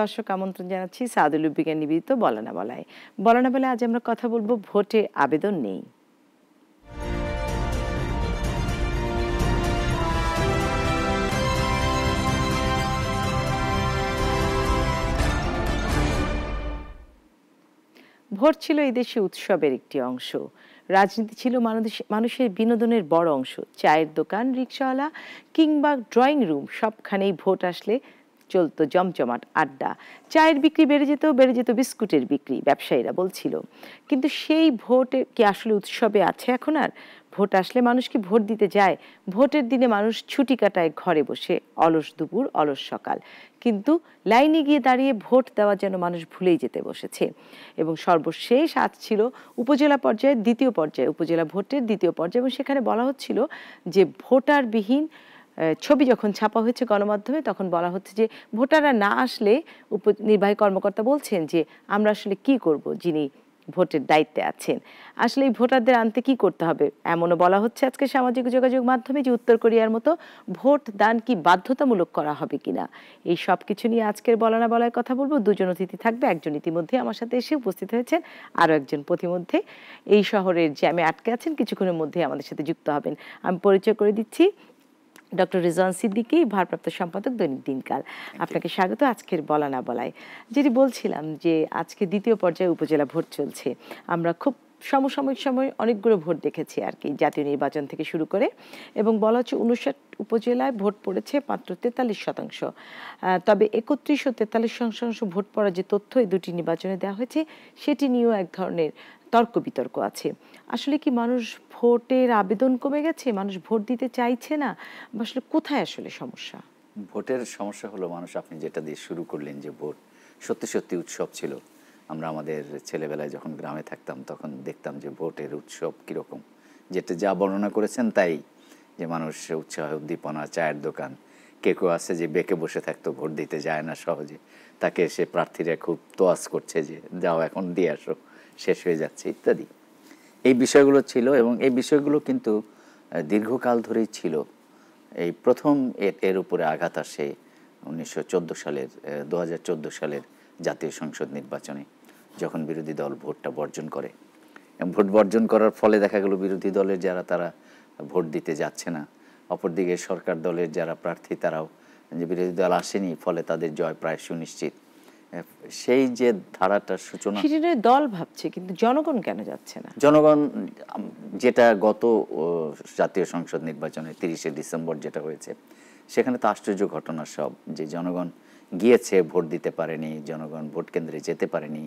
দর্শক আমন্ত্রণ জানাচ্ছি সাদুল বিজ্ঞান নিবেদিত বলা না বলায় বলা না বলায় আজ আমরা কথা বলবো ভোটে আবেদন নেই ভোট ছিল এই দেশে উৎসবের একটি অংশ রাজনীতি ছিল মানুষের বিনোদনের বড় অংশ চায়ের দোকান রিক্সাওয়ালা কিংবা ড্রয়িং রুম সবখানেই ভোট আসলে চলতো জমজমাট আড্ডা চায়ের বিক্রি বেড়ে যেত বেড়ে যেত বিস্কুটের বিক্রি ব্যবসায়ীরা বলছিল কিন্তু সেই ভোট কি আসলে উৎসবে আছে এখন আর ভোট আসলে মানুষ কি ভোট দিতে যায় ভোটের দিনে মানুষ ছুটি কাটায় ঘরে বসে অলস দুপুর অলস সকাল কিন্তু লাইনে গিয়ে দাঁড়িয়ে ভোট দেওয়া যেন মানুষ ভুলেই যেতে বসেছে এবং সর্বশেষ আজ ছিল উপজেলা পর্যায়ের দ্বিতীয় পর্যায়ে উপজেলা ভোটের দ্বিতীয় পর্যায়ে এবং সেখানে বলা হচ্ছিল যে ভোটারবিহীন ছবি যখন ছাপা হয়েছে গণমাধ্যমে তখন বলা হচ্ছে যে ভোটাররা না আসলে উপ নির্বাহী কর্মকর্তা বলছেন যে আমরা আসলে কি করব যিনি ভোটের দায়িত্বে আছেন আসলে এই ভোটারদের আনতে কি করতে হবে এমনও বলা হচ্ছে আজকে সামাজিক যোগাযোগ মাধ্যমে যে উত্তর কোরিয়ার মতো ভোট দান কি বাধ্যতামূলক করা হবে কিনা এই সব কিছু নিয়ে আজকের বলা না বলায় কথা বলবো দুজন অতিথি থাকবে একজন ইতিমধ্যে আমার সাথে এসে উপস্থিত হয়েছেন আরও একজন প্রতিমধ্যে এই শহরের জ্যামে আটকে আছেন কিছুক্ষণের মধ্যে আমাদের সাথে যুক্ত হবেন আমি পরিচয় করে দিচ্ছি ডক্টর রিজওয়ান সিদ্দিকি ভারপ্রাপ্ত সম্পাদক দৈনিক দিনকাল আপনাকে স্বাগত আজকের বলা না বলায় যেটি বলছিলাম যে আজকে দ্বিতীয় পর্যায়ে উপজেলা ভোট চলছে আমরা খুব সমসাময়িক সময় অনেকগুলো ভোট দেখেছি আর কি জাতীয় নির্বাচন থেকে শুরু করে এবং বলা হচ্ছে উনষাট উপজেলায় ভোট পড়েছে মাত্র তেতাল্লিশ শতাংশ তবে একত্রিশ ও তেতাল্লিশ শতাংশ ভোট পড়ার যে তথ্য এই দুটি নির্বাচনে দেওয়া হয়েছে সেটি নিয়েও এক ধরনের তর্ক বিতর্ক আছে আসলে কি মানুষ ভোটের আবেদন কমে গেছে মানুষ ভোট দিতে চাইছে না আসলে কোথায় আসলে সমস্যা ভোটের সমস্যা হলো মানুষ আপনি যেটা দিয়ে শুরু করলেন যে ভোট সত্যি সত্যি উৎসব ছিল আমরা আমাদের ছেলেবেলায় যখন গ্রামে থাকতাম তখন দেখতাম যে ভোটের উৎসব কীরকম যেটা যা বর্ণনা করেছেন তাই যে মানুষ উৎসাহ উদ্দীপনা চায়ের দোকান কে কেউ আছে যে বেঁকে বসে থাকতো ভোট দিতে যায় না সহজে তাকে সে প্রার্থীরা খুব তোয়াজ করছে যে যাও এখন দিয়ে আসো শেষ হয়ে যাচ্ছে ইত্যাদি এই বিষয়গুলো ছিল এবং এই বিষয়গুলো কিন্তু দীর্ঘকাল ধরেই ছিল এই প্রথম এর উপরে আঘাত আসে উনিশশো সালের দু সালের জাতীয় সংসদ নির্বাচনে যখন বিরোধী দল ভোটটা বর্জন করে এবং ভোট বর্জন করার ফলে দেখা গেল বিরোধী দলের যারা তারা ভোট দিতে যাচ্ছে না অপরদিকে সরকার দলের যারা প্রার্থী তারাও যে বিরোধী দল আসেনি ফলে তাদের জয় প্রায় সুনিশ্চিত সেই যে ধারাটার সূচনা সেটা দল ভাবছে কিন্তু জনগণ কেন যাচ্ছে না জনগণ যেটা গত জাতীয় সংসদ নির্বাচনে তিরিশে ডিসেম্বর যেটা হয়েছে সেখানে তো আশ্চর্য ঘটনা সব যে জনগণ গিয়েছে ভোট দিতে পারেনি জনগণ ভোট কেন্দ্রে যেতে পারেনি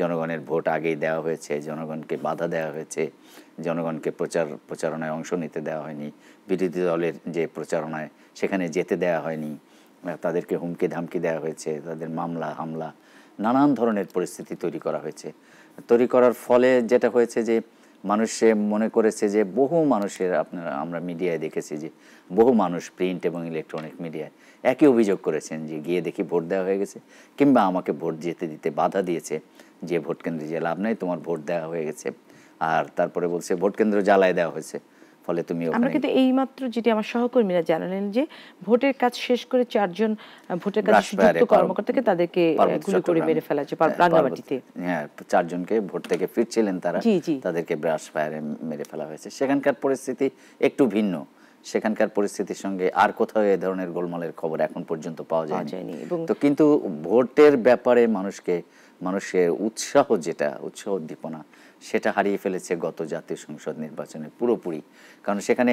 জনগণের ভোট আগেই দেওয়া হয়েছে জনগণকে বাধা দেওয়া হয়েছে জনগণকে প্রচার প্রচারণায় অংশ নিতে দেওয়া হয়নি বিরোধী দলের যে প্রচারণায় সেখানে যেতে দেওয়া হয়নি তাদেরকে হুমকি ধামকি দেওয়া হয়েছে তাদের মামলা হামলা নানান ধরনের পরিস্থিতি তৈরি করা হয়েছে তৈরি করার ফলে যেটা হয়েছে যে মানুষে মনে করেছে যে বহু মানুষের আপনারা আমরা মিডিয়ায় দেখেছি যে বহু মানুষ প্রিন্ট এবং ইলেকট্রনিক মিডিয়ায় একই অভিযোগ করেছেন যে গিয়ে দেখি ভোট দেওয়া হয়ে গেছে কিংবা আমাকে ভোট যেতে দিতে বাধা দিয়েছে যে ভোট কেন্দ্রে যে লাভ নেই তোমার ভোট দেওয়া হয়ে গেছে আর তারপরে বলছে ভোট কেন্দ্র জ্বালায় দেওয়া হয়েছে ফলে তুমি আমরা কিন্তু এই মাত্র যেটি আমার সহকর্মীরা জানালেন যে ভোটের কাজ শেষ করে চারজন ভোটের কাজ সুযুক্ত কর্মকর্তাকে তাদেরকে গুলি করে মেরে ফেলা হয়েছে হ্যাঁ, রাঙ্গামাটিতে হ্যাঁ চারজনকে ভোট থেকে ফিরছিলেন তারা তাদেরকে ব্রাশ ফায়ারে মেরে ফেলা হয়েছে সেখানকার পরিস্থিতি একটু ভিন্ন সেখানকার পরিস্থিতির সঙ্গে আর কোথাও এ ধরনের গোলমালের খবর এখন পর্যন্ত পাওয়া যায়নি তো কিন্তু ভোটের ব্যাপারে মানুষকে মানুষের উৎসাহ যেটা উৎসাহ উদ্দীপনা সেটা হারিয়ে ফেলেছে গত জাতীয় সংসদ নির্বাচনে পুরোপুরি কারণ সেখানে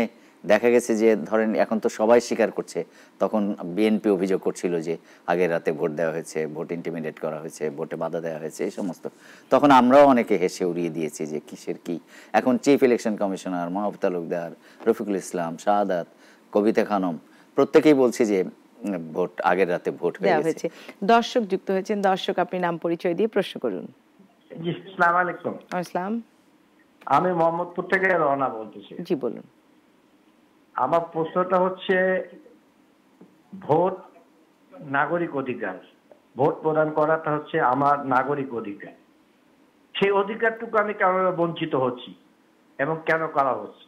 দেখা গেছে যে ধরেন এখন তো সবাই স্বীকার করছে তখন বিএনপি অভিযোগ করছিল যে আগের রাতে ভোট দেওয়া হয়েছে ভোট ইন্টিমিডিয়েট করা হয়েছে ভোটে বাধা দেওয়া হয়েছে এই সমস্ত তখন আমরাও অনেকে হেসে উড়িয়ে দিয়েছি যে কিসের কি এখন chief election commissioner Mahbub Talukdar Rafiqul Islam Shahadat Kabita Khanam প্রত্যেকেই বলছে যে ভোট আগের রাতে ভোট হয়েছে দর্শক যুক্ত হয়েছেন দর্শক আপনি নাম পরিচয় দিয়ে প্রশ্ন করুন জি সালাম আলাইকুম আসসালাম আমি মোহাম্মদপুর থেকে রওনা বলতেছি জি বলুন আমার প্রশ্নটা হচ্ছে ভোট নাগরিক অধিকার ভোট প্রদান করাটা হচ্ছে আমার নাগরিক অধিকার সেই অধিকারটুকু আমি কেন বঞ্চিত হচ্ছি এবং কেন করা হচ্ছে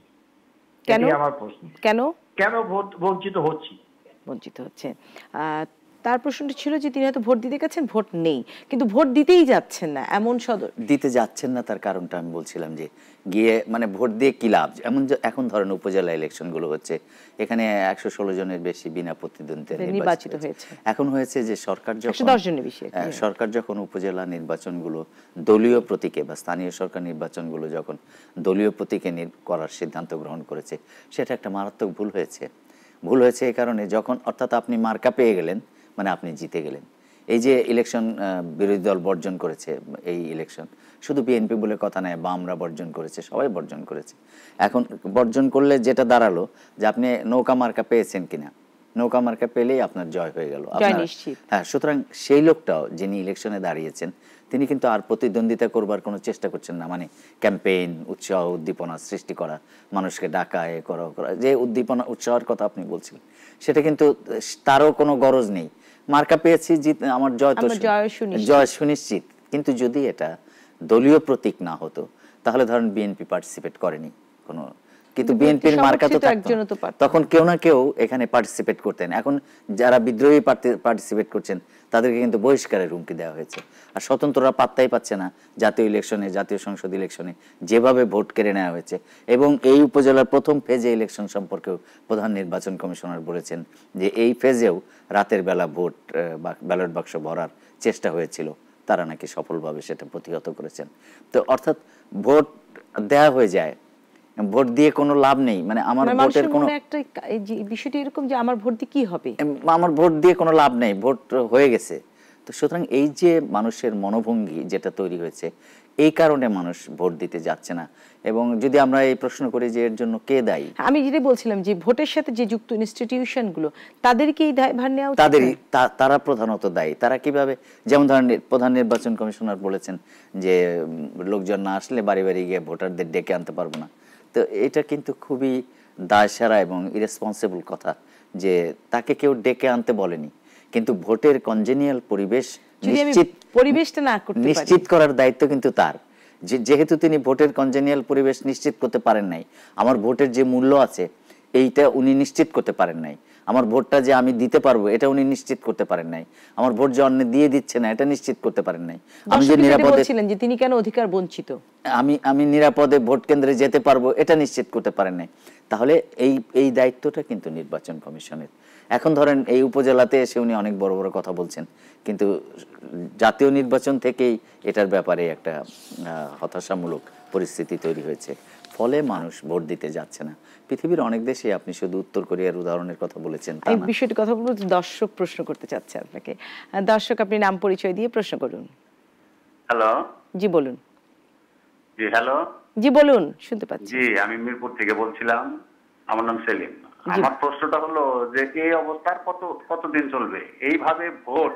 কেন আমার প্রশ্ন কেন কেন ভোট বঞ্চিত হচ্ছি বঞ্চিত হচ্ছে তার প্রশ্নটি ছিল যে তিনি হয়তো ভোট দিতে গেছেন ভোট নেই কিন্তু ভোট দিতেই যাচ্ছেন না এমন সদর দিতে যাচ্ছেন না তার কারণটা আমি বলছিলাম যে গিয়ে মানে ভোট দিয়ে কি লাভ এমন এখন ধরেন উপজেলা ইলেকশনগুলো হচ্ছে এখানে একশো ষোলো জনের বেশি বিনা প্রতিদ্বন্দ্বিতা নির্বাচিত হয়েছে এখন হয়েছে যে সরকার যখন হ্যাঁ, সরকার যখন উপজেলা নির্বাচনগুলো দলীয় প্রতীকে বা স্থানীয় সরকার নির্বাচনগুলো যখন দলীয় প্রতীকে করার সিদ্ধান্ত গ্রহণ করেছে সেটা একটা মারাত্মক ভুল হয়েছে ভুল হয়েছে এই কারণে যখন অর্থাৎ আপনি মার্কা পেয়ে গেলেন মানে আপনি জিতে গেলেন এই যে ইলেকশন বিরোধী দল বর্জন করেছে এই ইলেকশন শুধু বিএনপি বলে কথা নয় বামরা বর্জন করেছে সবাই বর্জন করেছে এখন বর্জন করলে যেটা দাঁড়ালো যে আপনি নৌকা মার্কা পেয়েছেন কিনা নৌকা মার্কা পেলেই আপনার জয় হয়ে গেল হ্যাঁ সুতরাং সেই লোকটাও যিনি ইলেকশনে দাঁড়িয়েছেন তিনি কিন্তু আর প্রতিদ্বন্দ্বিতা করবার কোনো চেষ্টা করছেন না মানে ক্যাম্পেইন উৎসাহ উদ্দীপনা সৃষ্টি করা মানুষকে ডাকা এ করা করা যে উদ্দীপনা উৎসাহের কথা আপনি বলছিলেন সেটা কিন্তু তারও কোনো গরজ নেই মার্কা পেয়েছি জিত আমার জয় তো জয় সুনিশ্চিত কিন্তু যদি এটা দলীয় প্রতীক না হতো তাহলে ধরেন বিএনপি পার্টিসিপেট করেনি কোনো কিন্তু বিএনপির মার্কা তো থাকতো তখন কেউ না কেউ এখানে পার্টিসিপেট করতেন এখন যারা বিদ্রোহী পার্টিসিপেট করছেন তাদেরকে কিন্তু বহিষ্কারের হুমকি দেওয়া হয়েছে আর স্বতন্ত্ররা পাত্তাই পাচ্ছে না জাতীয় ইলেকশনে জাতীয় সংসদ ইলেকশনে যেভাবে ভোট কেড়ে নেওয়া হয়েছে এবং এই উপজেলার প্রথম ফেজে ইলেকশন সম্পর্কেও প্রধান নির্বাচন কমিশনার বলেছেন যে এই ফেজেও রাতের বেলা ভোট ব্যালট বাক্স ভরার চেষ্টা হয়েছিল তারা নাকি সফলভাবে সেটা প্রতিহত করেছেন তো অর্থাৎ ভোট দেয়া হয়ে যায় ভোট দিয়ে কোনো লাভ নেই মানে আমার মানে ভোটের কোনো একটা বিষয়টি এরকম যে আমার ভোট দিয়ে কি হবে আমার ভোট দিয়ে কোনো লাভ নেই ভোট হয়ে গেছে তো সুতরাং এই যে মানুষের মনোভঙ্গি যেটা তৈরি হয়েছে এই কারণে মানুষ ভোট দিতে যাচ্ছে না এবং যদি আমরা এই প্রশ্ন করি যে এর জন্য কে দায়ী আমি যেটা বলছিলাম যে ভোটের সাথে যে যুক্ত ইনস্টিটিউশন গুলো তাদেরকে এই দায় ভার নেওয়া তাদেরই তারা প্রধানত দায়ী তারা কিভাবে যেমন ধরেন প্রধান নির্বাচন কমিশনার বলেছেন যে লোকজন না আসলে বাড়ি বাড়ি গিয়ে ভোটারদের ডেকে আনতে পারবো না তো এটা কিন্তু খুবই দায়সারা এবং ইরেসপন্সিবল কথা যে তাকে কেউ ডেকে আনতে বলেনি কিন্তু ভোটের কনজেনিয়াল পরিবেশ নিশ্চিত পরিবেশটা না করতে নিশ্চিত করার দায়িত্ব কিন্তু তার যেহেতু তিনি ভোটের কনজেনিয়াল পরিবেশ নিশ্চিত করতে পারেন নাই আমার ভোটের যে মূল্য আছে এইটা উনি নিশ্চিত করতে পারেন নাই আমার ভোটটা যে আমি দিতে পারবো এটা উনি নিশ্চিত করতে পারেন নাই আমার ভোট যে অন্য দিয়ে দিচ্ছে না এটা নিশ্চিত করতে পারেন নাই আমি যে নিরাপদে ছিলেন যে তিনি কেন অধিকার বঞ্চিত আমি আমি নিরাপদে ভোট কেন্দ্রে যেতে পারবো এটা নিশ্চিত করতে পারেন নাই তাহলে এই এই দায়িত্বটা কিন্তু নির্বাচন কমিশনের এখন ধরেন এই উপজেলাতে এসে উনি অনেক বড় বড় কথা বলছেন কিন্তু জাতীয় নির্বাচন থেকেই এটার ব্যাপারে একটা হতাশামূলক পরিস্থিতি তৈরি হয়েছে ফলে মানুষ ভোট দিতে যাচ্ছে না পৃথিবীর অনেক দেশে আপনি শুধু উত্তর কোরিয়ার উদাহরণের কথা বলেছেন এই বিষয়টি কথা বলবো দর্শক প্রশ্ন করতে চাচ্ছে আপনাকে দর্শক আপনি নাম পরিচয় দিয়ে প্রশ্ন করুন হ্যালো জি বলুন জি হ্যালো জি বলুন শুনতে পাচ্ছি জি আমি মিরপুর থেকে বলছিলাম আমার নাম সেলিম আমার প্রশ্নটা হলো যে এই অবস্থার কত কতদিন চলবে এইভাবে ভোট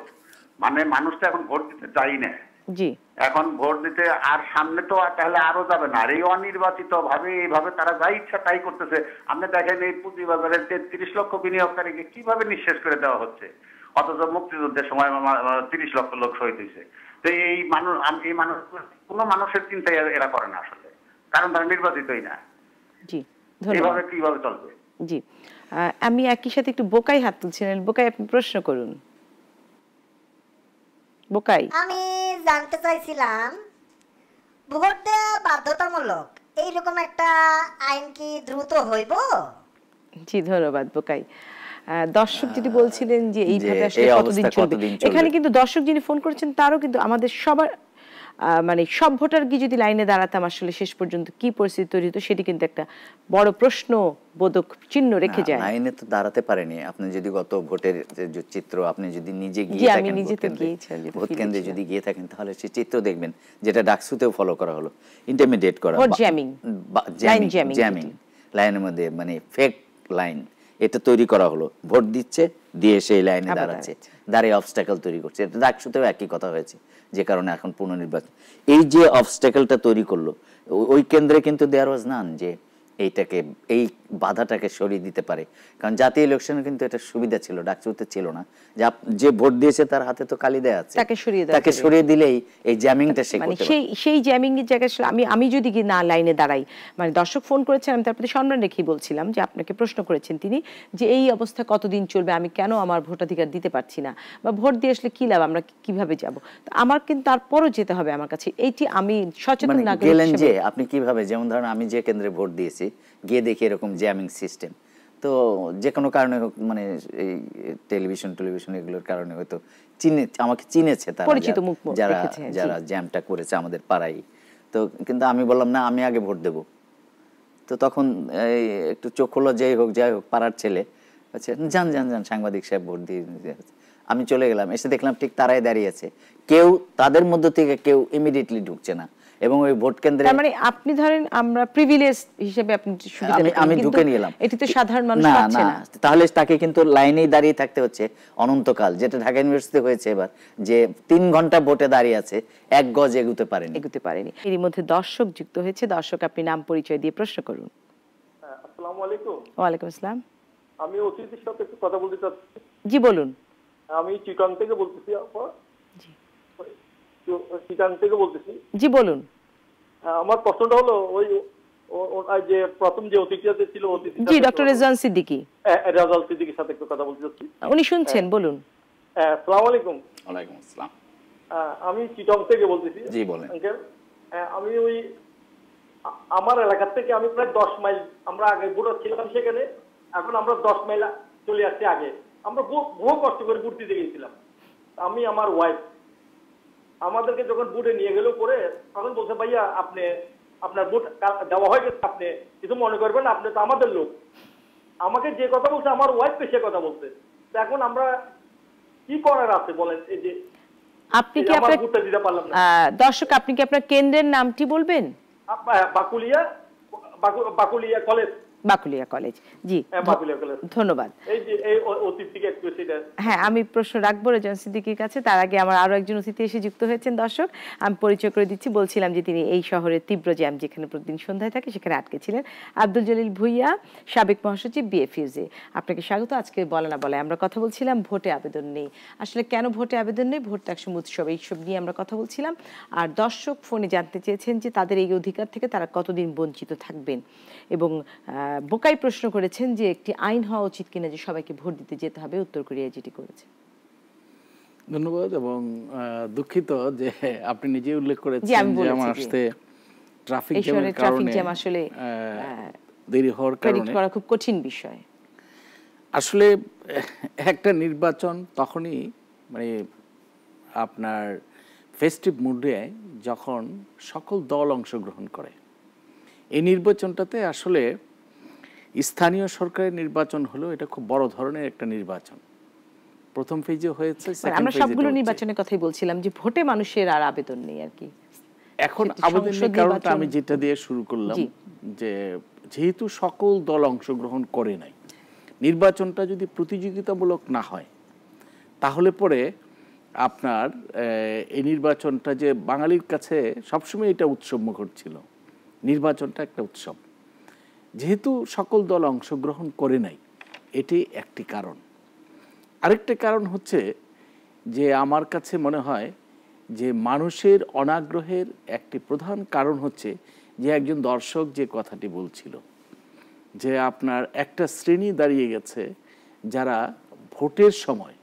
মানে মানুষটা এখন ভোট দিতে চাই না জি এখন ভোট দিতে আর সামনে তো তাহলে আরো যাবে না আর এই অনির্বাচিত ভাবে এইভাবে তারা যা ইচ্ছা তাই করতেছে আপনি দেখেন এই পুঁজিবাজারের তেত্রিশ লক্ষ বিনিয়োগকারীকে কিভাবে নিঃশেষ করে দেওয়া হচ্ছে অথচ মুক্তিযুদ্ধের সময় তিরিশ লক্ষ লোক শহীদ হয়েছে তো এই মানুষ এই মানুষ কোন মানুষের চিন্তাই এরা করে না আসলে কারণ তারা নির্বাচিতই না জি ধন্যবাদ কিভাবে চলবে জি আমি একই সাথে একটু বোকাই হাত তুলছিলেন বোকাই আপনি প্রশ্ন করুন বোকাই আমি জানতে চাইছিলাম ভোট দেওয়া বাধ্যতামূলক এইরকম একটা আইন কি দ্রুত হইব জি ধন্যবাদ বোকাই দর্শক যদি বলছিলেন যে এইভাবে আসলে কতদিন চলবে এখানে কিন্তু দর্শক যিনি ফোন করেছেন তারও কিন্তু আমাদের সবার মানে সব ভোটার কি যদি লাইনে দাঁড়াতাম আসলে শেষ পর্যন্ত কি পরিস্থিতি তৈরি হতো সেটি কিন্তু একটা বড় প্রশ্ন বোধক চিহ্ন রেখে যায় লাইনে তো দাঁড়াতে পারেনি আপনি যদি গত ভোটের যে চিত্র আপনি যদি নিজে গিয়ে থাকেন ভোট কেন্দ্রে যদি গিয়ে থাকেন তাহলে সেই চিত্র দেখবেন যেটা ডাকসুতেও ফলো করা হলো ইন্টারমিডিয়েট করা জ্যামিং জ্যামিং লাইনের মধ্যে মানে ফেক লাইন এটা তৈরি করা হলো ভোট দিচ্ছে দিয়ে সেই লাইনে দাঁড়াচ্ছে দাঁড়িয়ে অবস্ট্যাকল তৈরি করছে এটা ডাকসুতেও একই কথা হয়েছে যে কারণে এখন পুনর্নির্বাচন এই যে অবস্ট্যাকলটা তৈরি করলো ওই কেন্দ্রে কিন্তু দেয়ার ওয়াজ নান যে এইটাকে এই বাধাটাকে সরিয়ে দিতে পারে কারণ জাতীয় ইলেকশনে কিন্তু এটা সুবিধা ছিল ডাকচুতে ছিল না যা যে ভোট দিয়েছে তার হাতে তো কালি দেয়া আছে তাকে সরিয়ে তাকে সরিয়ে দিলেই এই জ্যামিংটা সে মানে সেই সেই জ্যামিং এর জায়গায় আমি আমি যদি কি না লাইনে দাঁড়াই মানে দর্শক ফোন করেছেন আমি তার প্রতি সম্মান রেখেই বলছিলাম যে আপনাকে প্রশ্ন করেছেন তিনি যে এই অবস্থা কতদিন চলবে আমি কেন আমার ভোটাধিকার দিতে পারছি না বা ভোট দিয়ে আসলে কি লাভ আমরা কিভাবে যাব আমার কিন্তু তারপরও যেতে হবে আমার কাছে এইটি আমি সচেতন মানে না গেলেন যে আপনি কিভাবে যেমন ধরেন আমি যে কেন্দ্রে ভোট দিয়েছি করছি গিয়ে দেখি এরকম জ্যামিং সিস্টেম তো যে কোনো কারণে মানে এই টেলিভিশন টেলিভিশন এগুলোর কারণে হয়তো চিনে আমাকে চিনেছে তারা যারা যারা জ্যামটা করেছে আমাদের পাড়ায় তো কিন্তু আমি বললাম না আমি আগে ভোট দেব তো তখন এই একটু চোখ হলো যাই হোক যাই হোক পাড়ার ছেলে আচ্ছা যান যান যান সাংবাদিক সাহেব ভোট দিয়ে আমি চলে গেলাম এসে দেখলাম ঠিক তারাই দাঁড়িয়ে আছে কেউ তাদের মধ্য থেকে কেউ ইমিডিয়েটলি ঢুকছে না এবং ওই ভোট কেন্দ্রে মানে আপনি ধরেন আমরা প্রিভিলেজ হিসেবে আপনি সুবিধা আমি আমি ঢুকে নিলাম এটি তো সাধারণ মানুষ পাচ্ছে না তাহলে তাকে কিন্তু লাইনেই দাঁড়িয়ে থাকতে হচ্ছে অনন্তকাল যেটা ঢাকা ইউনিভার্সিটি হয়েছে এবার যে তিন ঘন্টা ভোটে দাঁড়িয়ে আছে এক গজ এগুতে পারেনি এগুতে পারেনি এর মধ্যে দর্শক যুক্ত হয়েছে দর্শক আপনি নাম পরিচয় দিয়ে প্রশ্ন করুন হ্যাঁ, আসসালামু আলাইকুম ওয়া আলাইকুম আসসালাম আমি অতিথির সাথে একটু কথা বলতে চাচ্ছি জি বলুন আমি চিকন থেকে বলতেছি আপা জি চিকন থেকে বলতেছি জি বলুন হ্যাঁ, আমার প্রশ্নটা হলো ওই যে প্রথম যে ছিল জি ডক্টর রেজান রেজাল সাথে একটু কথা বলতে উনি শুনছেন হ্যাঁ। বলুন আসসালামু আলাইকুম ওয়ালাইকুম আসসালাম আমি চিটং থেকে বলতেছি জি বলেন আঙ্কেল আমি ওই আমার এলাকা থেকে আমি প্রায় দশ মাইল আমরা আগে ঘুরে ছিলাম সেখানে এখন আমরা দশ মাইল চলে আসছি আগে আমরা বহু কষ্ট করে ঘুরতে গিয়েছিলাম আমি আমার ওয়াইফ আমাদেরকে যখন বুটে নিয়ে গেল পরে তখন বলছে ভাইয়া আপনি আপনার বুট দেওয়া হয়ে গেছে আপনি কিছু মনে করবেন আপনি তো আমাদের লোক আমাকে যে কথা বলছে আমার ওয়াইফকে সে কথা বলছে তো এখন আমরা কি করার আছে বলেন এই যে আপনি কি আপনার দর্শক আপনি কি আপনার কেন্দ্রের নামটি বলবেন বাকুলিয়া বাকুলিয়া কলেজ বাকুলিয়া কলেজ জি হ্যাঁ, ধন্যবাদ হ্যাঁ আমি প্রশ্ন রাখবো রেজন সিদ্দিকির কাছে তার আগে আমার আরো একজন অতিথি এসে যুক্ত হয়েছেন দর্শক আমি পরিচয় করে দিচ্ছি বলছিলাম যে তিনি এই শহরের তীব্র জ্যাম যেখানে প্রতিদিন সন্ধ্যায় থাকে সেখানে আটকে ছিলেন আব্দুল জলিল ভুইয়া সাবেক মহাসচিব বিএফইউজে আপনাকে স্বাগত আজকে বলা না বলে আমরা কথা বলছিলাম ভোটে আবেদন নেই আসলে কেন ভোটে আবেদন নেই ভোট একসম উৎসব এইসব নিয়ে আমরা কথা বলছিলাম আর দর্শক ফোনে জানতে চেয়েছেন যে তাদের এই অধিকার থেকে তারা কতদিন বঞ্চিত থাকবেন এবং বোকাই প্রশ্ন করেছেন যে একটি আইন হওয়া উচিত কিনা যে সবাইকে ভোট দিতে যেতে হবে উত্তর কোরিয়া যেটি করেছে ধন্যবাদ এবং দুঃখিত যে আপনি নিজে উল্লেখ করেছেন যে আমার আসতে ট্রাফিক জ্যামের কারণে জ্যাম আসলে দেরি হওয়ার কারণে করা খুব কঠিন বিষয় আসলে একটা নির্বাচন তখনই মানে আপনার ফেস্টিভ মুডে যখন সকল দল অংশগ্রহণ করে এই নির্বাচনটাতে আসলে স্থানীয় সরকারের নির্বাচন হলো এটা খুব বড় ধরনের একটা নির্বাচন প্রথম ফেজে হয়েছে আমরা সবগুলো নির্বাচনের কথাই বলছিলাম যে ভোটে মানুষের আর আবেদন নেই আর কি এখন আবেদনের কারণটা আমি যেটা দিয়ে শুরু করলাম যে যেহেতু সকল দল অংশগ্রহণ করে নাই নির্বাচনটা যদি প্রতিযোগিতামূলক না হয় তাহলে পরে আপনার এই নির্বাচনটা যে বাঙালির কাছে সবসময় এটা উৎসব মুখর ছিল নির্বাচনটা একটা উৎসব যেহেতু সকল দল অংশগ্রহণ করে নাই এটি একটি কারণ আরেকটি কারণ হচ্ছে যে আমার কাছে মনে হয় যে মানুষের অনাগ্রহের একটি প্রধান কারণ হচ্ছে যে একজন দর্শক যে কথাটি বলছিল যে আপনার একটা শ্রেণী দাঁড়িয়ে গেছে যারা ভোটের সময়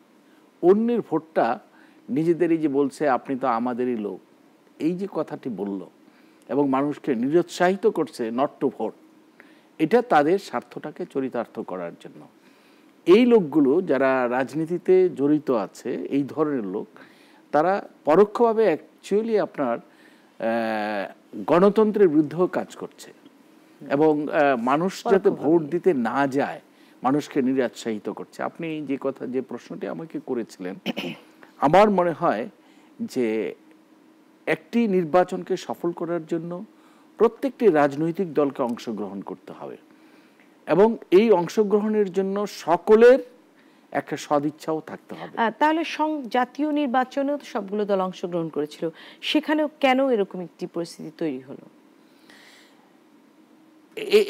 অন্যের ভোটটা নিজেদেরই যে বলছে আপনি তো আমাদেরই লোক এই যে কথাটি বলল এবং মানুষকে নিরুৎসাহিত করছে নট টু ভোট এটা তাদের স্বার্থটাকে চরিতার্থ করার জন্য এই লোকগুলো যারা রাজনীতিতে জড়িত আছে এই ধরনের লোক তারা পরোক্ষভাবে অ্যাকচুয়ালি আপনার গণতন্ত্রের বিরুদ্ধেও কাজ করছে এবং মানুষ যাতে ভোট দিতে না যায় মানুষকে নিরুৎসাহিত করছে আপনি যে কথা যে প্রশ্নটি আমাকে করেছিলেন আমার মনে হয় যে একটি নির্বাচনকে সফল করার জন্য প্রত্যেকটি রাজনৈতিক দলকে অংশগ্রহণ করতে হবে এবং এই অংশগ্রহণের জন্য সকলের একটা সদিচ্ছাও থাকতে হবে তাহলে জাতীয় নির্বাচনেও তো সবগুলো দল অংশগ্রহণ করেছিল সেখানেও কেন এরকম একটি পরিস্থিতি তৈরি হলো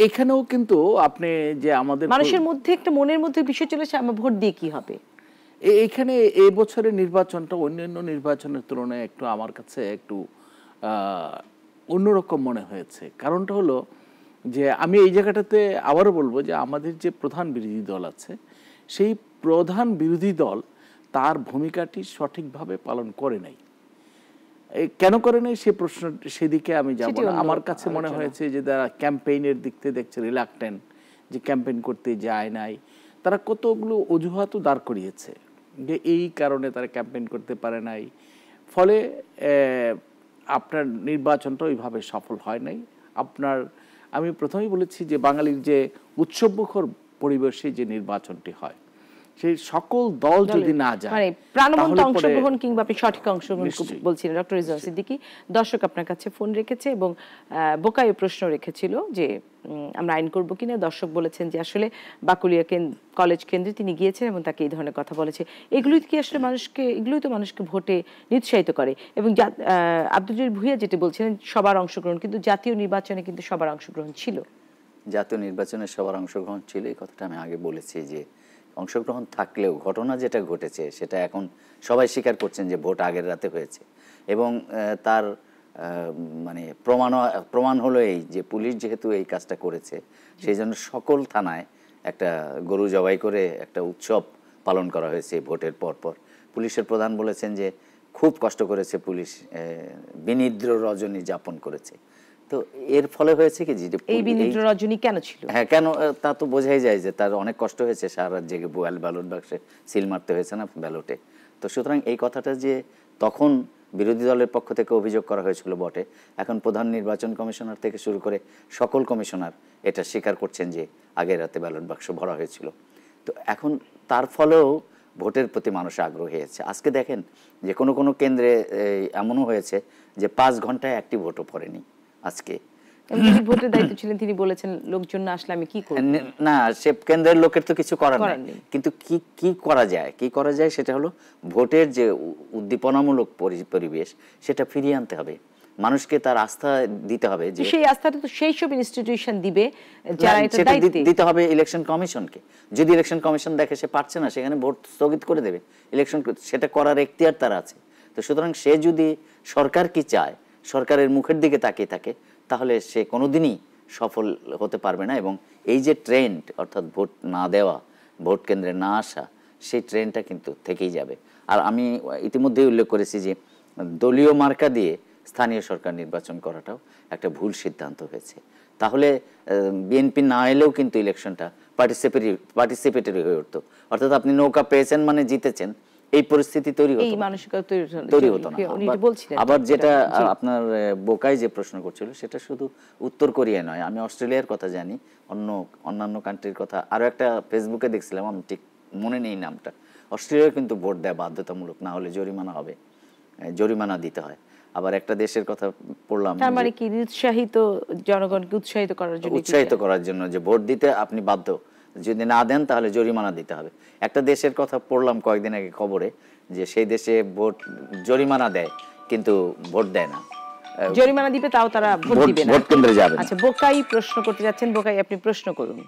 এখানেও কিন্তু আপনি যে আমাদের মানুষের মধ্যে একটা মনের মধ্যে বিষয় চলেছে আমরা ভোট দিয়ে কি হবে এখানে এই বছরের নির্বাচনটা অন্যান্য নির্বাচনের তুলনায় একটু আমার কাছে একটু অন্যরকম মনে হয়েছে কারণটা হলো যে আমি এই জায়গাটাতে আবারও বলবো যে আমাদের যে প্রধান বিরোধী দল আছে সেই প্রধান বিরোধী দল তার ভূমিকাটি সঠিকভাবে পালন করে নাই কেন করে নাই সে প্রশ্ন সেদিকে আমি যাব না আমার কাছে মনে হয়েছে যে তারা ক্যাম্পেইনের দিক থেকে দেখছে রিলাকটেন্ট যে ক্যাম্পেইন করতে যায় নাই তারা কতগুলো অজুহাতও দাঁড় করিয়েছে যে এই কারণে তারা ক্যাম্পেইন করতে পারে নাই ফলে আপনার নির্বাচনটা ওইভাবে সফল হয় নাই আপনার আমি প্রথমেই বলেছি যে বাঙালির যে উৎসবমুখর পরিবেশে যে নির্বাচনটি হয় সেই সকল দল যদি না যায় মানে প্রাণবন্ত অংশগ্রহণ কিংবা আপনি সঠিক অংশগ্রহণ বলছিলেন ডক্টর রিজওয়ান সিদ্দিকী দর্শক আপনার কাছে ফোন রেখেছে এবং বোকায় প্রশ্ন রেখেছিল যে আমরা আইন করব কিনা দর্শক বলেছেন যে আসলে বাকুলিয়া কলেজ কেন্দ্রে তিনি গিয়েছেন এবং তাকে এই ধরনের কথা বলেছে এগুলোই কি আসলে মানুষকে এগুলোই তো মানুষকে ভোটে নিরুৎসাহিত করে এবং আব্দুল ভুইয়া যেটি বলছিলেন সবার অংশগ্রহণ কিন্তু জাতীয় নির্বাচনে কিন্তু সবার অংশগ্রহণ ছিল জাতীয় নির্বাচনে সবার অংশগ্রহণ ছিল এই কথাটা আমি আগে বলেছি যে অংশগ্রহণ থাকলেও ঘটনা যেটা ঘটেছে সেটা এখন সবাই স্বীকার করছেন যে ভোট আগের রাতে হয়েছে এবং তার মানে প্রমাণ প্রমাণ হলো এই যে পুলিশ যেহেতু এই কাজটা করেছে সেই জন্য সকল থানায় একটা গরু জবাই করে একটা উৎসব পালন করা হয়েছে ভোটের পরপর পুলিশের প্রধান বলেছেন যে খুব কষ্ট করেছে পুলিশ বিনিদ্র রজনী যাপন করেছে তো এর ফলে হয়েছে কি যে এই বিন্দুটি রজনী কেন ছিল হ্যাঁ কেন তা তো বোঝাই যায় যে তার অনেক কষ্ট হয়েছে সারা রাত জেগে বোয়াল ব্যালট বাক্সে সিল মারতে হয়েছে না ব্যালটে তো সুতরাং এই কথাটা যে তখন বিরোধী দলের পক্ষ থেকে অভিযোগ করা হয়েছিল বটে এখন প্রধান নির্বাচন কমিশনার থেকে শুরু করে সকল কমিশনার এটা স্বীকার করছেন যে আগের রাতে ব্যালট বাক্স ভরা হয়েছিল তো এখন তার ফলেও ভোটের প্রতি মানুষ আগ্রহী হয়েছে আজকে দেখেন যে কোনো কোনো কেন্দ্রে এমনও হয়েছে যে পাঁচ ঘন্টায় একটি ভোটও পড়েনি আজকে ভোটের দায়িত্ব ছিলেন তিনি বলেছেন লোকজন আসলে আমি কি করব না সে কেন্দ্রের লোকের তো কিছু করার নেই কিন্তু কি কি করা যায় কি করা যায় সেটা হলো ভোটের যে উদ্দীপনামূলক পরিবেশ সেটা ফিরিয়ে আনতে হবে মানুষকে তার আস্থা দিতে হবে যে সেই আস্থাটা তো সেই সব ইনস্টিটিউশন দিবে যারা এটা দিতে হবে ইলেকশন কমিশনকে যদি ইলেকশন কমিশন দেখে সে পারছে না সেখানে ভোট স্থগিত করে দেবে ইলেকশন সেটা করার এখতিয়ার তার আছে তো সুতরাং সে যদি সরকার কি চায় সরকারের মুখের দিকে তাকিয়ে থাকে তাহলে সে কোনোদিনই সফল হতে পারবে না এবং এই যে ট্রেন্ড অর্থাৎ ভোট না দেওয়া ভোট কেন্দ্রে না আসা সেই ট্রেনটা কিন্তু থেকেই যাবে আর আমি ইতিমধ্যেই উল্লেখ করেছি যে দলীয় মার্কা দিয়ে স্থানীয় সরকার নির্বাচন করাটাও একটা ভুল সিদ্ধান্ত হয়েছে তাহলে বিএনপি না এলেও কিন্তু ইলেকশনটা পার্টিসিপেটরি পার্টিসিপেটরি হয়ে উঠতো অর্থাৎ আপনি নৌকা পেয়েছেন মানে জিতেছেন এই পরিস্থিতি তৈরি হতো এই মানসিকতা তৈরি হতো না হ্যাঁ, উনি বলছিলেন আবার যেটা আপনার বোকাই যে প্রশ্ন করছিল সেটা শুধু উত্তর কোরিয়া নয় আমি অস্ট্রেলিয়ার কথা জানি অন্য অন্যান্য কান্ট্রির কথা আরো একটা ফেসবুকে দেখছিলাম আমি ঠিক মনে নেই নামটা অস্ট্রেলিয়া কিন্তু ভোট দেয় বাধ্যতামূলক না হলে জরিমানা হবে জরিমানা দিতে হয় আবার একটা দেশের কথা পড়লাম তার মানে কি নিরুৎসাহিত জনগণকে উৎসাহিত করার জন্য উৎসাহিত করার জন্য যে ভোট দিতে আপনি বাধ্য যদি না দেন তাহলে জরিমানা দিতে হবে একটা দেশের কথা পড়লাম কয়েকদিন আগে খবরে যে সেই দেশে ভোট জরিমানা দেয় কিন্তু ভোট দেয় না জরিমানা দিবে তাও তারা ভোট দিবে না ভোট কেন্দ্রে যাবে আচ্ছা বোকাই প্রশ্ন করতে যাচ্ছেন বোকাই আপনি প্রশ্ন করুন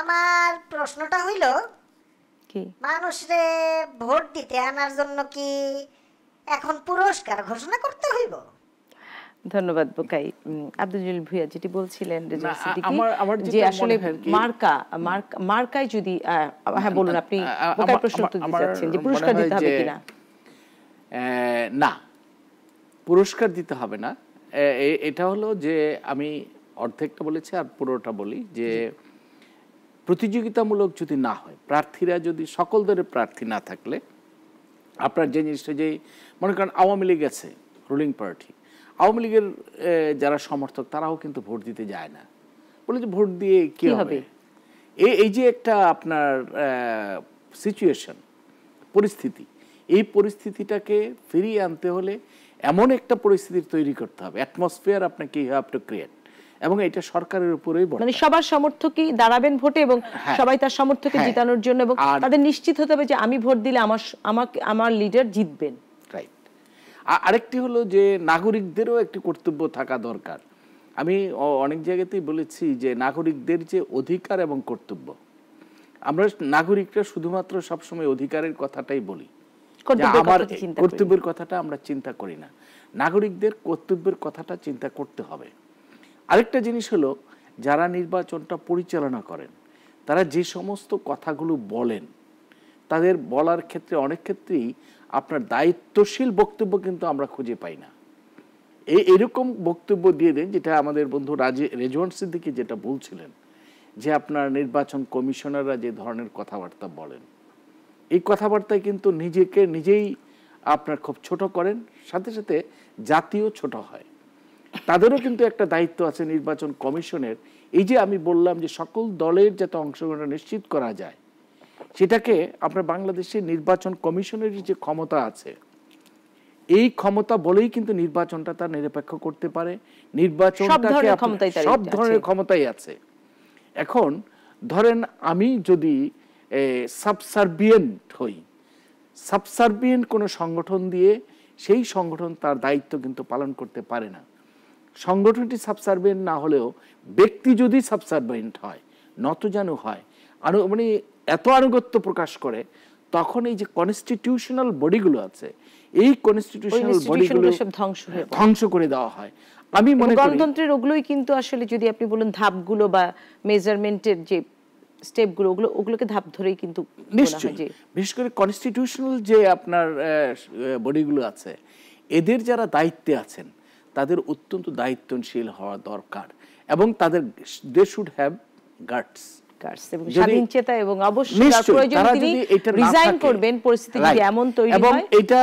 আমার প্রশ্নটা হইল কি মানুষরে ভোট দিতে আনার জন্য কি এখন পুরস্কার ঘোষণা করতে হইব ধন্যবাদ বোকাই আব্দুল জলিল ভুইয়া যেটি বলছিলেন যে আসলে মার্কা মার্কায় যদি হ্যাঁ বলুন আপনি বোকাই প্রশ্ন উত্তর দিতে চাচ্ছেন যে পুরস্কার দিতে হবে কিনা না পুরস্কার দিতে হবে না এটা হলো যে আমি অর্ধেকটা বলেছি আর পুরোটা বলি যে প্রতিযোগিতামূলক যদি না হয় প্রার্থীরা যদি সকল দলের প্রার্থী না থাকলে আপনার যে জিনিসটা যে মনে করেন আওয়ামী লীগ আছে রুলিং পার্টি আওয়ামী লীগের যারা সমর্থক তারাও কিন্তু ভোট দিতে যায় না বলে যে ভোট দিয়ে কি হবে এই এই যে একটা আপনার সিচুয়েশন পরিস্থিতি এই পরিস্থিতিটাকে ফিরিয়ে আনতে হলে এমন একটা পরিস্থিতি তৈরি করতে হবে অ্যাটমসফিয়ার আপনাকে ইউ হ্যাভ টু ক্রিয়েট এবং এটা সরকারের উপরেই মানে সবার সমর্থকই দাঁড়াবেন ভোটে এবং হ্যাঁ। সবাই তার সমর্থকে হ্যাঁ। জিতানোর জন্য এবং তাদের নিশ্চিত হতে হবে যে আমি ভোট দিলে আমার আমাকে আমার লিডার জিতবেন আরেকটি হলো যে নাগরিকদেরও একটি কর্তব্য থাকা দরকার আমি অনেক জায়গাতেই বলেছি যে নাগরিকদের যে অধিকার এবং কর্তব্য আমরা নাগরিকরা শুধুমাত্র সবসময় অধিকারের কথাটাই বলি আমার কর্তব্যের কথাটা আমরা চিন্তা করি না নাগরিকদের কর্তব্যের কথাটা চিন্তা করতে হবে আরেকটা জিনিস হলো যারা নির্বাচনটা পরিচালনা করেন তারা যে সমস্ত কথাগুলো বলেন তাদের বলার ক্ষেত্রে অনেক ক্ষেত্রেই আপনার দায়িত্বশীল বক্তব্য কিন্তু আমরা খুঁজে পাই না এই এরকম বক্তব্য দিয়ে দেন যেটা আমাদের বন্ধু রাজে রেজওয়ান সিদ্দিকি যেটা বলছিলেন যে আপনার নির্বাচন কমিশনাররা যে ধরনের কথাবার্তা বলেন এই কথাবার্তায় কিন্তু নিজেকে নিজেই আপনার খুব ছোট করেন সাথে সাথে জাতীয় ছোট হয় তাদেরও কিন্তু একটা দায়িত্ব আছে নির্বাচন কমিশনের এই যে আমি বললাম যে সকল দলের যাতে অংশগ্রহণটা নিশ্চিত করা যায় সেটাকে আপনার বাংলাদেশের নির্বাচন কমিশনের যে ক্ষমতা আছে এই ক্ষমতা বলেই কিন্তু নির্বাচনটা তার নিরপেক্ষ করতে পারে নির্বাচনটাকে সব ধরনের ক্ষমতাই আছে এখন ধরেন আমি যদি সাবসার্বিয়েন্ট হই সাবসার্বিয়েন্ট কোনো সংগঠন দিয়ে সেই সংগঠন তার দায়িত্ব কিন্তু পালন করতে পারে না সংগঠনটি সাবসার্ভেন্ট না হলেও ব্যক্তি যদি সাবসার্ভেন্ট হয় নত যেন হয় আর মানে এত আনুগত্য প্রকাশ করে তখন এই যে কনস্টিটিউশনাল বডিগুলো আছে এই কনস্টিটিউশনাল বডিগুলো সব ধ্বংস হয়ে ধ্বংস করে দেওয়া হয় আমি মনে করি গণতন্ত্রের ওগুলোই কিন্তু আসলে যদি আপনি বলেন ধাপগুলো বা মেজারমেন্টের যে স্টেপগুলো ওগুলো ওগুলোকে ধাপ ধরেই কিন্তু নিশ্চয়ই বিশেষ করে কনস্টিটিউশনাল যে আপনার বডিগুলো আছে এদের যারা দায়িত্বে আছেন তাদের অত্যন্ত দায়িত্বশীল হওয়া দরকার এবং তাদের দে শুড হ্যাভ গার্ডস এবং স্বাধীন চেতা এবং অবশ্যই রিজাইন করবেন পরিস্থিতি যদি এমন তৈরি হয় এবং এটা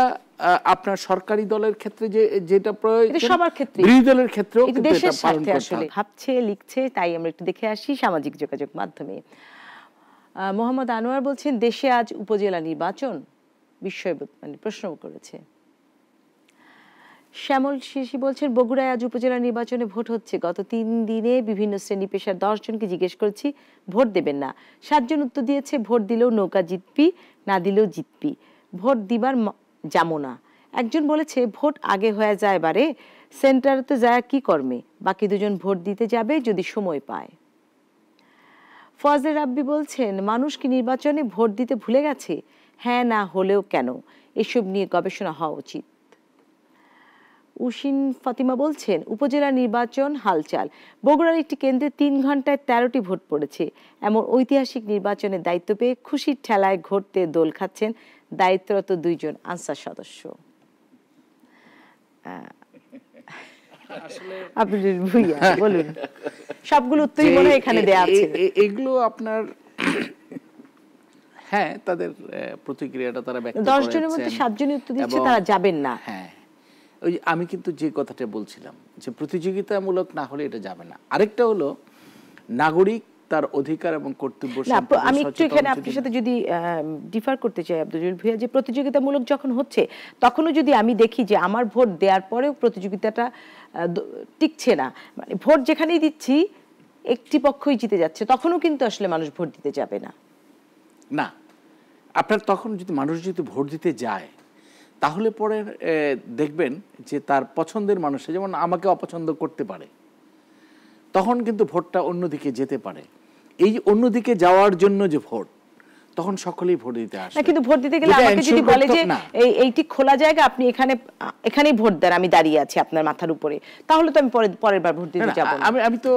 আপনার সরকারি দলের ক্ষেত্রে যে যেটা প্রয়োজন সবার ক্ষেত্রে বিরোধী দলের ক্ষেত্রেও কিন্তু এটা পালন ভাবছে লিখছে তাই আমরা একটু দেখে আসি সামাজিক যোগাযোগ মাধ্যমে মোহাম্মদ আনোয়ার বলছেন দেশে আজ উপজেলা নির্বাচন বিষয় মানে প্রশ্ন করেছে শ্যামল শিশি বলছেন বগুড়ায় আজ উপজেলা নির্বাচনে ভোট হচ্ছে গত তিন দিনে বিভিন্ন শ্রেণী পেশার দশজনকে জিজ্ঞেস করছি ভোট দেবেন না সাতজন উত্তর দিয়েছে ভোট দিলেও নৌকা জিতবি না দিলেও জিতবি ভোট দিবার যাবো না একজন বলেছে ভোট আগে হয়ে যায় বারে তো যায় কি কর্মে বাকি দুজন ভোট দিতে যাবে যদি সময় পায় ফজলে রাব্বি বলছেন মানুষ কি নির্বাচনে ভোট দিতে ভুলে গেছে হ্যাঁ না হলেও কেন এসব নিয়ে গবেষণা হওয়া উচিত উসিন ফাতিমা বলছেন উপজেলা নির্বাচন হালচাল বগুড়ার একটি কেন্দ্রে তিন ঘন্টায় তেরোটি ভোট পড়েছে এমন ঐতিহাসিক নির্বাচনের দায়িত্ব পেয়ে খুশির ঠেলায় ঘটতে দোল খাচ্ছেন দায়িত্বরত দুইজন আনসার সদস্য আব্দুল ভুইয়া বলুন সবগুলো উত্তরই মনে এখানে দেয়া আছে এগুলো আপনার হ্যাঁ তাদের প্রতিক্রিয়াটা তারা ব্যক্ত করেছেন 10 জনের মধ্যে 7 জনই উত্তর দিচ্ছে তারা যাবেন না হ্যাঁ ওই আমি কিন্তু যে কথাটা বলছিলাম যে প্রতিযোগিতামূলক না হলে এটা যাবে না আরেকটা হলো নাগরিক তার অধিকার এবং কর্তব্য আমি একটু এখানে আপনার সাথে যদি ডিফার করতে চাই আব্দুল ভূয়া যে প্রতিযোগিতামূলক যখন হচ্ছে তখনও যদি আমি দেখি যে আমার ভোট দেওয়ার পরেও প্রতিযোগিতাটা টিকছে না মানে ভোট যেখানেই দিচ্ছি একটি পক্ষই জিতে যাচ্ছে তখনও কিন্তু আসলে মানুষ ভোট দিতে যাবে না না আপনার তখন যদি মানুষ যদি ভোট দিতে যায় তাহলে পরে দেখবেন যে তার পছন্দের মানুষে যেমন আমাকে অপছন্দ করতে পারে তখন কিন্তু ভোটটা অন্যদিকে যেতে পারে এই অন্যদিকে যাওয়ার জন্য যে ভোট তখন সকলেই ভোট দিতে আসে কিন্তু ভোট দিতে গেলে আমাকে যদি বলে যে এই এইটি খোলা জায়গা আপনি এখানে এখানেই ভোট দেন আমি দাঁড়িয়ে আছি আপনার মাথার উপরে তাহলে তো আমি পরে পরের বার ভোট দিতে যাব আমি আমি তো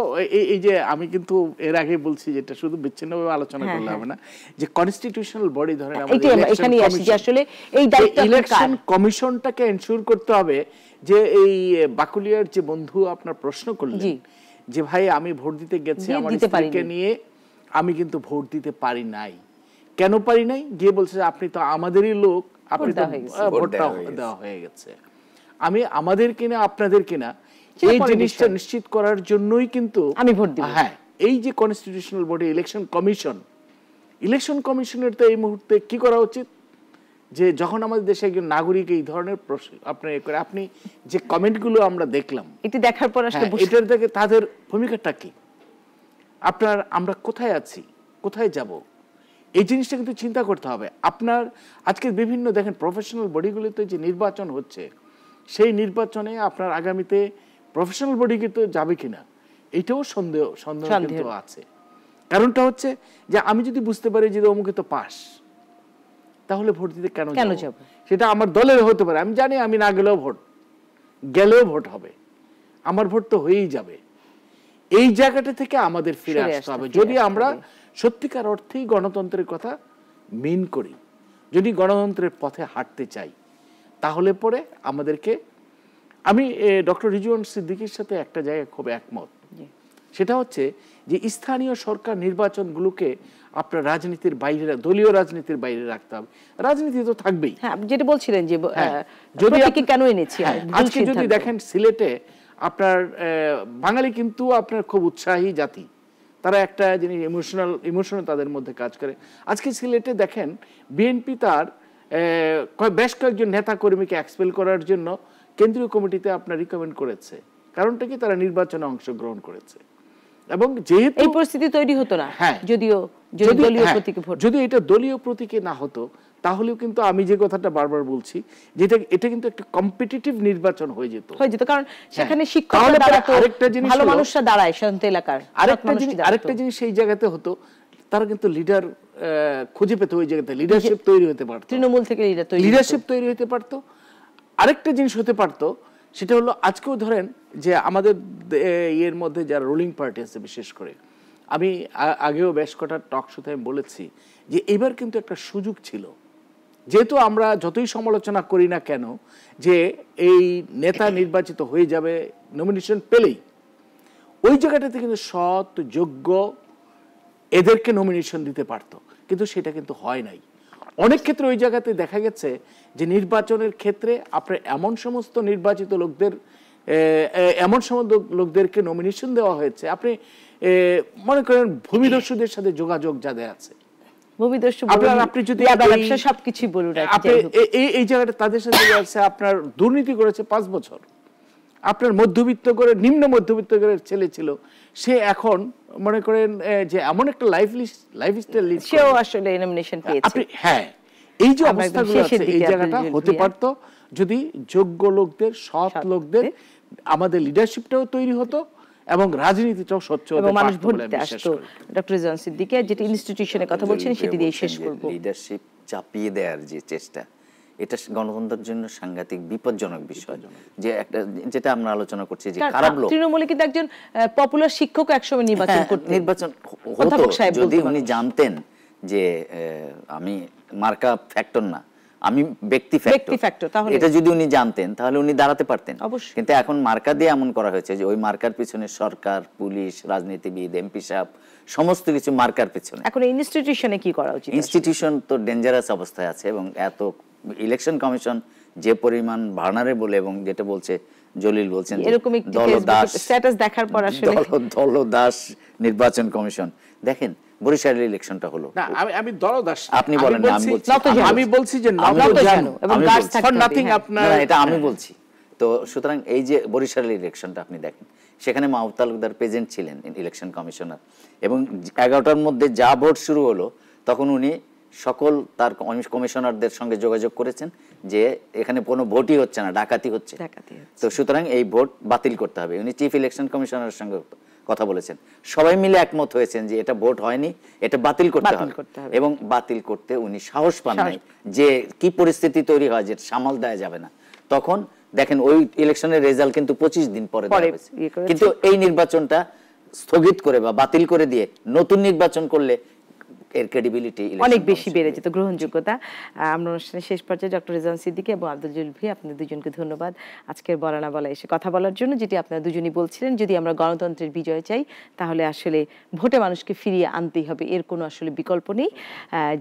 এই যে আমি কিন্তু এর আগে বলছি যেটা শুধু বিচ্ছিন্নভাবে আলোচনা হ্যাঁ, করলে হ্যাঁ। হবে না যে কনস্টিটিউশনাল বডি ধরে আমাদের এখানে আসি যে আসলে এই দায়িত্ব ইলেকশন কমিশনটাকে এনসিওর করতে হবে যে এই বাকুলিয়ার যে বন্ধু আপনার প্রশ্ন করলেন যে ভাই আমি ভোট দিতে গেছি আমার স্ত্রীকে নিয়ে আমি কিন্তু ভোট দিতে পারি নাই কেন পারি নাই গিয়ে বলছে আপনি তো আমাদেরই লোক আপনি তো ভোটটা দেওয়া হয়ে গেছে আমি আমাদের কিনা আপনাদের কিনা এই জিনিসটা নিশ্চিত করার জন্যই কিন্তু আমি ভোট দিই হ্যাঁ এই যে constitutional body election commission election কমিশনের তো এই মুহূর্তে কি করা উচিত যে যখন আমাদের দেশে একজন নাগরিক এই ধরনের আপনার করে আপনি যে কমেন্টগুলো আমরা দেখলাম এটি দেখার পর আসলে হ্যাঁ, এটার থেকে তাদের ভূমিকাটা কি আপনার আমরা কোথায় আছি কোথায় যাব এই জিনিসটা কিন্তু চিন্তা করতে হবে আপনার আজকে বিভিন্ন দেখেন প্রফেশনাল বডিগুলিতে যে নির্বাচন হচ্ছে সেই নির্বাচনে আপনার আগামীতে প্রফেশনাল বডি কিন্তু যাবে কিনা এটাও সন্দেহ সন্দেহ কিন্তু আছে কারণটা হচ্ছে যে আমি যদি বুঝতে পারি যে অমুকে তো পাস তাহলে ভোট দিতে কেন কেন যাব সেটা আমার দলের হতে পারে আমি জানি আমি না গেলেও ভোট গেলেও ভোট হবে আমার ভোট তো হয়েই যাবে এই জায়গাটা থেকে আমাদের ফিরে আসতে হবে যদি আমরা সত্যিকার অর্থেই গণতন্ত্রের কথা মেন করি যদি গণতন্ত্রের পথে হাঁটতে চাই তাহলে পরে আমাদেরকে আমি ডক্টর রিজুয়ান সিদ্দিকির সাথে একটা জায়গায় খুব একমত সেটা হচ্ছে যে স্থানীয় সরকার নির্বাচনগুলোকে আপনার রাজনীতির বাইরে দলীয় রাজনীতির বাইরে রাখতে হবে রাজনীতি তো থাকবেই হ্যাঁ, যেটা বলছিলেন যে হ্যাঁ, যদি আপনি কেন এনেছি হ্যাঁ, আজকে যদি দেখেন সিলেটে আপনার বাঙালি কিন্তু আপনার খুব উৎসাহী জাতি তারা একটা জিনিস ইমোশনাল ইমোশনাল তাদের মধ্যে কাজ করে আজকে সিলেটে দেখেন বিএনপি তার বেশ কয়েকজন নেতা কর্মীকে এক্সপেল করার জন্য কেন্দ্রীয় কমিটিতে আপনার রিকমেন্ড করেছে কারণটা কি তারা নির্বাচনে অংশগ্রহণ করেছে এবং যেহেতু এই পরিস্থিতি তৈরি হতো না হ্যাঁ যদিও হ্যাঁ, যদি এটা দলীয় প্রতীকে না হতো তাহলেও কিন্তু আমি যে কথাটা বারবার বলছি যেটা এটা কিন্তু একটা কম্পিটিটিভ নির্বাচন হয়ে যেত হয়ে যেত কারণ হ্যাঁ। সেখানে শিক্ষকরা দাঁড়াতো ভালো মানুষরা দাঁড়ায় শান্ত এলাকার আরেকটা জিনিস আরেকটা জিনিস সেই জায়গাতে হতো তারা কিন্তু লিডার খুঁজে পেত ওই জায়গাতে লিডারশিপ তৈরি হতে পারতো তৃণমূল থেকে লিডার তৈরি লিডারশিপ তৈরি হতে পারতো আরেকটা জিনিস হতে পারতো সেটা হলো আজকেও ধরেন যে আমাদের ইয়ের মধ্যে যারা রুলিং পার্টি আছে বিশেষ করে আমি আগেও বেশ কটা টক শোতে আমি বলেছি যে এবার কিন্তু একটা সুযোগ ছিল যেহেতু আমরা যতই সমালোচনা করি না কেন যে এই নেতা নির্বাচিত হয়ে যাবে নমিনেশন পেলেই ওই জায়গাটাতে কিন্তু সৎ যোগ্য এদেরকে নমিনেশন দিতে পারত কিন্তু সেটা কিন্তু হয় নাই অনেক ক্ষেত্রে ওই জায়গাতে দেখা গেছে যে নির্বাচনের ক্ষেত্রে আপনার এমন সমস্ত নির্বাচিত লোকদের এমন সমস্ত লোকদেরকে নমিনেশন দেওয়া হয়েছে আপনি মনে করেন ভূমিদস্যুদের সাথে যোগাযোগ যাদের আছে আপনার দুর্নীতি করেছে পাঁচ বছর আপনার মধ্যবিত্ত করে নিম্ন মধ্যবিত্ত করে ছেলে ছিল সে এখন মনে করেন যে এমন একটা লাইফ লাইফ সেও আসলে হ্যাঁ এই যে অবস্থা এই জায়গাটা হতে পারতো যদি যোগ্য লোকদের সৎ লোকদের আমাদের লিডারশিপটাও তৈরি হতো এবং রাজনীতিটাও স্বচ্ছ এবং মানুষ ভোট দিতে আসতো ডক্টর সিদ্দিকে যেটা ইনস্টিটিউশনের কথা বলছেন সেটি দিয়ে শেষ করব লিডারশিপ চাপিয়ে দেওয়ার যে চেষ্টা এটা গণতন্ত্রের জন্য সাংঘাতিক বিপজ্জনক বিষয় যে একটা যেটা আমরা আলোচনা করছি যে খারাপ লোক তৃণমূলে কিন্তু একজন পপুলার শিক্ষক একসময় নির্বাচন হ্যাঁ, নির্বাচন হতো যদি উনি জানতেন যে আমি মার্কা ফ্যাক্টর না আমি ব্যক্তি ব্যক্তি ফ্যাক্টর তাহলে এটা যদি উনি জানতেন তাহলে উনি দাঁড়াতে পারতেন অবশ্যই কিন্তু এখন মার্কা দিয়ে এমন করা হয়েছে যে ওই মার্কার পিছনে সরকার পুলিশ রাজনীতিবিদ এমপি সাহেব সমস্ত কিছু মার্কার পিছনে এখন ইনস্টিটিউশনে কি করা উচিত ইনস্টিটিউশন তো ডেঞ্জারাস অবস্থায় আছে এবং এত ইলেকশন কমিশন যে পরিমাণ ভার্নারে বলে এবং যেটা বলছে জলিল বলছেন এরকম দলদাস স্ট্যাটাস দেখার পর আসলে দলদাস নির্বাচন কমিশন দেখেন বরিশালের ইলেকশনটা হলো না আমি আমি দলদাস আপনি বলেন আমি বলছি যে হ্যাঁ। আপনার এটা আমি হ্যাঁ। বলছি তো সুতরাং এই যে বরিশালের ইলেকশনটা আপনি দেখেন সেখানে মাহবুব তালুকদার প্রেজেন্ট ছিলেন ইলেকশন কমিশনার এবং এগারোটার মধ্যে যা ভোট শুরু হলো তখন উনি সকল তার কমিশনারদের সঙ্গে যোগাযোগ করেছেন যে এখানে কোনো ভোটই হচ্ছে না ডাকাতি হচ্ছে তো সুতরাং এই ভোট বাতিল করতে হবে উনি চিফ ইলেকশন কমিশনারের সঙ্গে কথা বলেছেন সবাই মিলে একমত হয়েছেন যে এটা ভোট হয়নি এটা বাতিল করতে হবে এবং বাতিল করতে উনি সাহস পান নাই যে কি পরিস্থিতি তৈরি হয় যে সামাল দেওয়া যাবে না তখন দেখেন ওই ইলেকশনের রেজাল্ট কিন্তু পঁচিশ দিন পরে ইয়ে কিন্তু এই নির্বাচনটা স্থগিত করে বা বাতিল করে দিয়ে নতুন নির্বাচন করলে এর ক্রেডিবিলিটি অনেক বেশি বেড়ে যেত গ্রহণযোগ্যতা আমরা অনুষ্ঠানের শেষ পর্যায়ে ডক্টর রিজান সিদ্দিকি এবং আব্দুল জুলভি আপনাদের দুজনকে ধন্যবাদ আজকের বলানা বলা এসে কথা বলার জন্য যেটি আপনারা দুজনই বলছিলেন যদি আমরা গণতন্ত্রের বিজয় চাই তাহলে আসলে ভোটে মানুষকে ফিরিয়ে আনতেই হবে এর কোনো আসলে বিকল্প নেই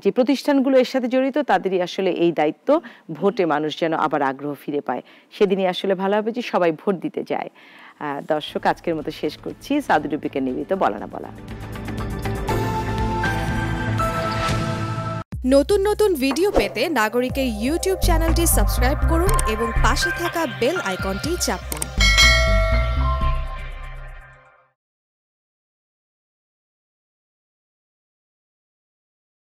যে প্রতিষ্ঠানগুলো এর সাথে জড়িত তাদেরই আসলে এই দায়িত্ব ভোটে মানুষ যেন আবার আগ্রহ ফিরে পায় সেদিনই আসলে ভালো হবে যে সবাই ভোট দিতে যায় দর্শক আজকের মতো শেষ করছি সাদুরুপিকে নিবিত বলা না বলা নতুন নতুন ভিডিও পেতে নাগরিকের ইউটিউব চ্যানেলটি সাবস্ক্রাইব করুন এবং পাশে থাকা বেল আইকনটি চাপুন